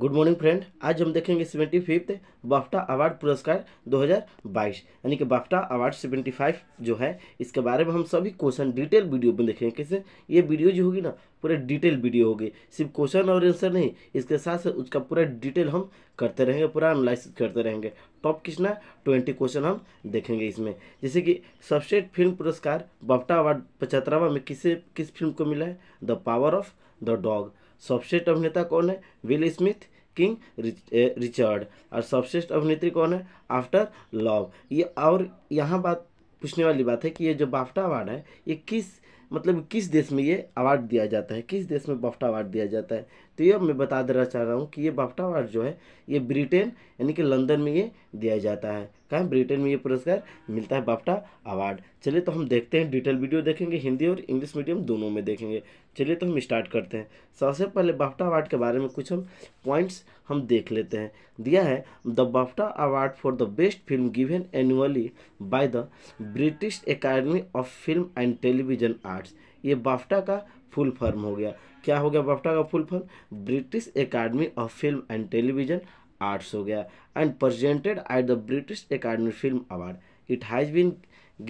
good morning friend आज हम देखेंगे सेवेंटी फिफ्थ बाफ्टा अवार्ड पुरस्कार 2022 यानी कि बाफ्टा अवार्ड 75 जो है इसके बारे में हम सभी क्वेश्चन डिटेल वीडियो में देखेंगे कैसे ये वीडियो जो होगी ना पूरे डिटेल वीडियो होगी सिर्फ क्वेश्चन और आंसर नहीं इसके साथ साथ उसका पूरा डिटेल हम करते रहेंगे पूरा एनालिसिस करते रहेंगे टॉप कृष्णा ट्वेंटी क्वेश्चन हम देखेंगे इसमें जैसे कि सबस्टेट फिल्म पुरस्कार बफ्टा अवार्ड पचहत्तरवा में किसे किस फिल्म को मिला है the power of the dog सबस्टेट अभिनेता कौन है विल स्मिथ किंग रिचर्ड और सबश्रेष्ठ अभिनेत्री कौन है आफ्टर लव ये और यहाँ बात पूछने वाली बात है कि ये जो बाफ्टा अवार्ड है ये किस मतलब किस देश में ये अवार्ड दिया जाता है किस देश में बाफ्टा अवार्ड दिया जाता है तो ये मैं बता देना चाह रहा हूँ कि ये बाफ्टा अवार्ड जो है ये ब्रिटेन यानी कि लंदन में ये दिया जाता है कहा ब्रिटेन में ये पुरस्कार मिलता है बाफ्टा अवार्ड चलिए तो हम देखते हैं डिटेल वीडियो देखेंगे हिंदी और इंग्लिश मीडियम दोनों में देखेंगे चलिए तो हम स्टार्ट करते हैं सबसे पहले बाफ्टा अवार्ड के बारे में कुछ हम पॉइंट्स हम देख लेते हैं दिया है the BAFTA award for the best film given annually by the British Academy of Film and Television Arts ये बाफ्टा का फुल फॉर्म हो गया क्या हो गया बाफ्टा का full form British Academy of Film and Television Arts हो गया and presented at the British Academy Film award it has been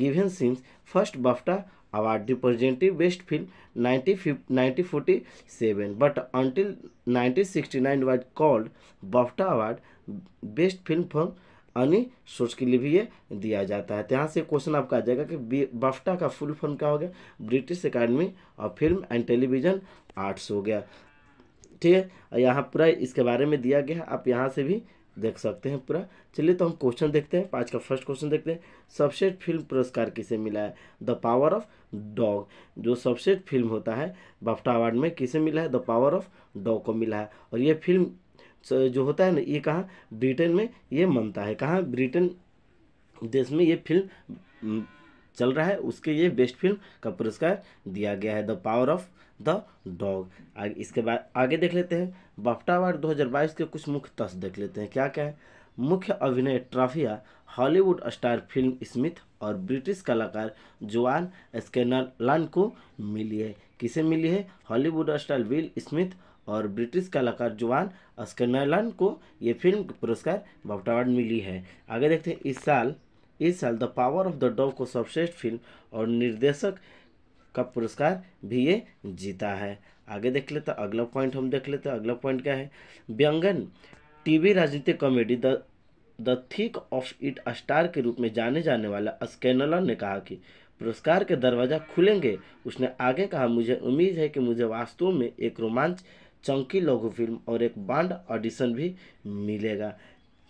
given since first BAFTA award representing best film 1947 nineteen sixty nine was called बफ्टा award best film for अनी सोच के लिए भी ये दिया जाता है तो यहाँ से क्वेश्चन आपका आ जाएगा कि बफ्टा का फुल फॉर्म क्या हो गया British Academy of Film and Television Arts हो गया ठीक है यहाँ पूरा इसके बारे में दिया गया है आप यहाँ से भी देख सकते हैं पूरा चलिए तो हम क्वेश्चन देखते हैं पाँच का फर्स्ट क्वेश्चन देखते हैं सबसेट फिल्म पुरस्कार किसे मिला है द पावर ऑफ डॉग जो सबसे फिल्म होता है बाफ्टा अवार्ड में किसे मिला है द पावर ऑफ डॉग को मिला है और ये फिल्म जो होता है ना ये कहाँ ब्रिटेन में ये मनता है कहाँ ब्रिटेन देश में ये फिल्म चल रहा है उसके लिए बेस्ट फिल्म का पुरस्कार दिया गया है the power of the dog आगे इसके बाद आगे देख लेते हैं बाफ्टा अवार्ड 2022 के कुछ मुख्य तस् देख लेते हैं क्या क्या है मुख्य अभिनय ट्रॉफिया हॉलीवुड स्टार फिल्म स्मिथ और ब्रिटिश कलाकार जोआन स्केनलान को मिली है किसे मिली है हॉलीवुड स्टार विल स्मिथ और ब्रिटिश कलाकार जोआन स्केनलान को ये फिल्म पुरस्कार बफ्टा अवार्ड मिली है आगे देखते हैं इस साल इस साल the power of the dog को सर्वश्रेष्ठ फिल्म और निर्देशक का पुरस्कार भी ये जीता है आगे देख लेते अगला पॉइंट हम देख लेते अगला पॉइंट क्या है व्यंगन टीवी राजनीतिक comedy the the thick of it star के रूप में जाने जाने वाला स्कैनलन ने कहा कि पुरस्कार के दरवाजा खुलेंगे उसने आगे कहा मुझे उम्मीद है कि मुझे वास्तव में एक रोमांच चंकी लघु फिल्म और एक बांड ऑडिशन भी मिलेगा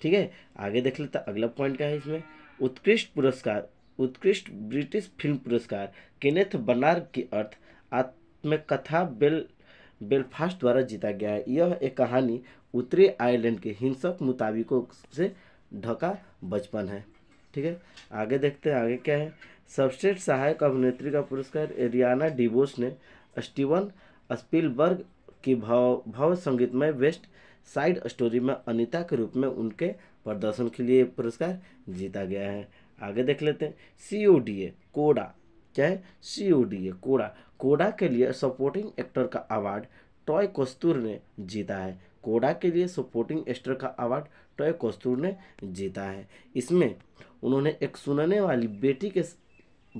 ठीक है आगे देख लेते अगला पॉइंट क्या है इसमें उत्कृष्ट पुरस्कार उत्कृष्ट ब्रिटिश फिल्म पुरस्कार केनेथ बनार की अर्थ आत्मकथा बेल बेलफास्ट द्वारा जीता गया है यह एक कहानी उत्तरी आयरलैंड के हिंसक मुताबिकों से ढका बचपन है ठीक है आगे देखते हैं आगे क्या है सबस्टेट सहायक अभिनेत्री का पुरस्कार एरियाना डिबोस ने स्टीवन स्पिलबर्ग की भाव भाव संगीतमय वेस्ट साइड स्टोरी में अनिता के रूप में उनके प्रदर्शन के लिए पुरस्कार जीता गया है आगे देख लेते हैं सी ओ डी ए कोडा क्या है सी ओ डी ए कोडा कोडा के लिए सपोर्टिंग एक्टर का अवार्ड टॉय कस्तूर ने जीता है कोडा के लिए सपोर्टिंग एक्टर का अवार्ड टॉय कस्तूर ने जीता है इसमें उन्होंने एक सुनने वाली बेटी के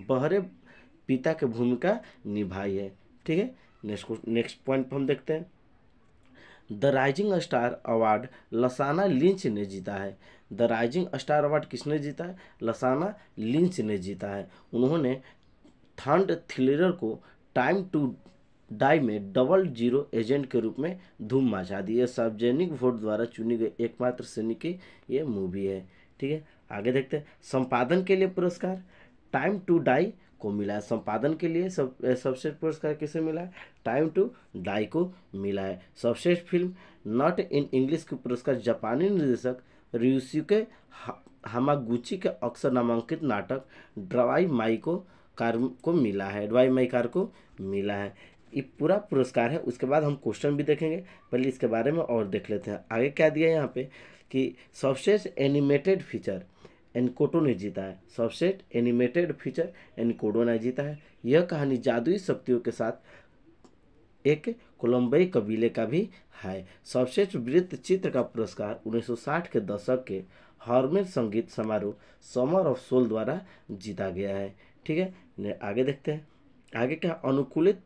बहरे पिता की भूमिका निभाई है ठीक है नेक्स्ट नेक्स्ट पॉइंट हम देखते हैं the rising star award Lashana Lynch ने जीता है द राइजिंग स्टार अवार्ड किसने जीता है लसाना लिंच ने जीता है उन्होंने थंड थ्रिलर को टाइम टू डाई में डबल जीरो एजेंट के रूप में धूम मचा दी है सार्वजनिक वोट द्वारा चुनी गई एकमात्र सैनिक की ये मूवी है ठीक है आगे देखते हैं संपादन के लिए पुरस्कार टाइम टू डाई को मिला है संपादन के लिए सब सर्वश्रेष्ठ पुरस्कार किसे मिला है टाइम टू डाई को मिला है सर्वश्रेष्ठ फिल्म नॉट इन इंग्लिश के पुरस्कार जापानी निर्देशक के हमागुची के अक्सर नामांकित नाटक ड्राई माई को कार को मिला है ड्राई माई कार को मिला है ये पूरा पुरस्कार है उसके बाद हम क्वेश्चन भी देखेंगे पहले इसके बारे में और देख लेते हैं आगे क्या दिया यहाँ पे कि सर्वश्रेष्ठ एनिमेटेड फीचर एनकोटो ने जीता है सबसेट एनिमेटेड फीचर एनकोडो ने जीता है यह कहानी जादुई शक्तियों के साथ एक कोलम्बई कबीले का भी है सबश्रेष्ठ वृत्त चित्र का पुरस्कार 1960 के दशक के हॉर्मेल संगीत समारोह समर ऑफ सोल द्वारा जीता गया है ठीक है आगे देखते हैं आगे क्या अनुकूलित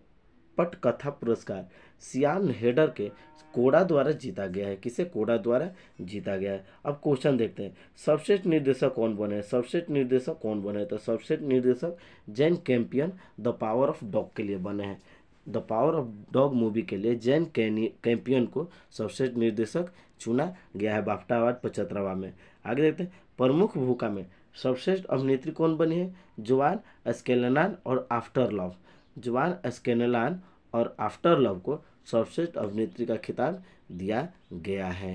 पटकथा पुरस्कार सियाल हेडर के कोडा द्वारा जीता गया है किसे कोडा द्वारा जीता गया है अब क्वेश्चन देखते हैं सर्वश्रेष्ठ निर्देशक कौन बने सर्वश्रेष्ठ निर्देशक कौन बने तो सर्वश्रेष्ठ निर्देशक Jane Campion the power of dog के लिए बने हैं the power of dog movie के लिए जैन कैंपियन को सर्वश्रेष्ठ निर्देशक चुना गया है बाफ्टावाद अवार्ड में आगे देखते हैं प्रमुख भूखा में सर्वश्रेष्ठ अभिनेत्री कौन बनी है जवान एस्केलनान और आफ्टर लव जुआन एस्केलनान और आफ्टर लव को सर्वश्रेष्ठ अभिनेत्री का खिताब दिया गया है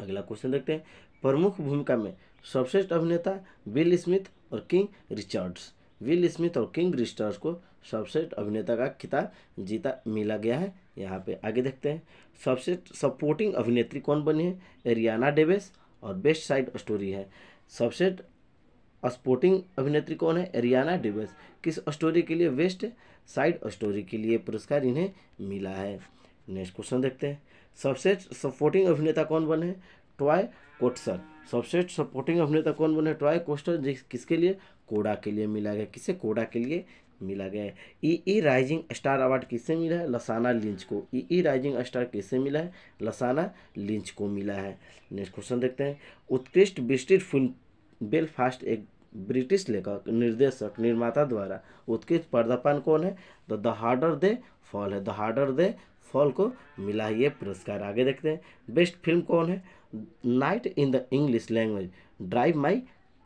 अगला क्वेश्चन देखते हैं प्रमुख भूमिका में सर्वश्रेष्ठ अभिनेता विल स्मिथ और किंग रिचर्ड्स विल स्मिथ और किंग रिचर्ड्स को सर्वश्रेष्ठ अभिनेता का खिताब जीता मिला गया है यहाँ पे आगे देखते हैं सर्वश्रेष्ठ सपोर्टिंग अभिनेत्री कौन बनी है एरियाना डेवेस और बेस्ट साइड स्टोरी है सर्वश्रेष्ठ और स्पोर्टिंग अभिनेत्री कौन है एरियाना डिवेस किस स्टोरी के लिए वेस्ट साइड स्टोरी के लिए पुरस्कार इन्हें मिला है नेक्स्ट क्वेश्चन देखते हैं सबसे सपोर्टिंग अभिनेता कौन बने टॉय कोटसर सबसे सपोर्टिंग अभिनेता कौन बने टॉय कोस्टर जिस किसके लिए कोडा के लिए मिला गया किसे कोडा के लिए मिला गया है E E rising star award किससे मिला है लसाना लिंच को ई ई राइजिंग स्टार किससे मिला है लसाना लिंच को मिला है नेक्स्ट क्वेश्चन देखते हैं उत्कृष्ट बिस्टिड फिल्म बेलफास्ट एक ब्रिटिश लेखक निर्देशक निर्माता द्वारा उत्कृष्ट पर्दापन कौन है तो द हार्डर दे फॉल है द हार्डर दे फॉल को मिला ये पुरस्कार आगे देखते हैं बेस्ट फिल्म कौन है night in the English language drive my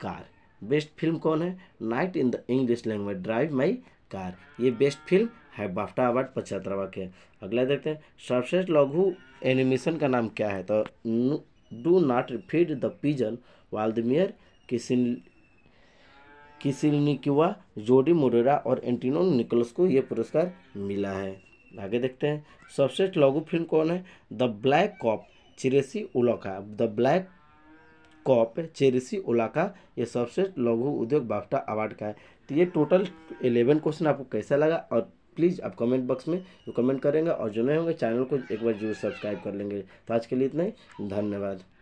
car best film कौन है night in the English language drive my car ये बेस्ट फिल्म है बाफ्टा अवार्ड पचहत्तरवा के अगला देखते हैं सर्वश्रेष्ठ लघु एनिमेशन का नाम क्या है तो do not feed the pigeon वाल्दमियर किसिलनिकुआ जोडी मोरेरा और एंटीनो निकोलस को यह पुरस्कार मिला है आगे देखते हैं सबसे लघु फिल्म कौन है द ब्लैक कॉप चिरेसी उलाका द ब्लैक कॉप चेरिसी ओलाका ये सबसे लघु उद्योग बाफ्टा अवार्ड का है तो ये टोटल इलेवन क्वेश्चन आपको कैसा लगा और प्लीज़ आप कमेंट बॉक्स में कमेंट करेंगे और जो नए होंगे चैनल को एक बार जरूर सब्सक्राइब कर लेंगे तो आज के लिए इतना ही धन्यवाद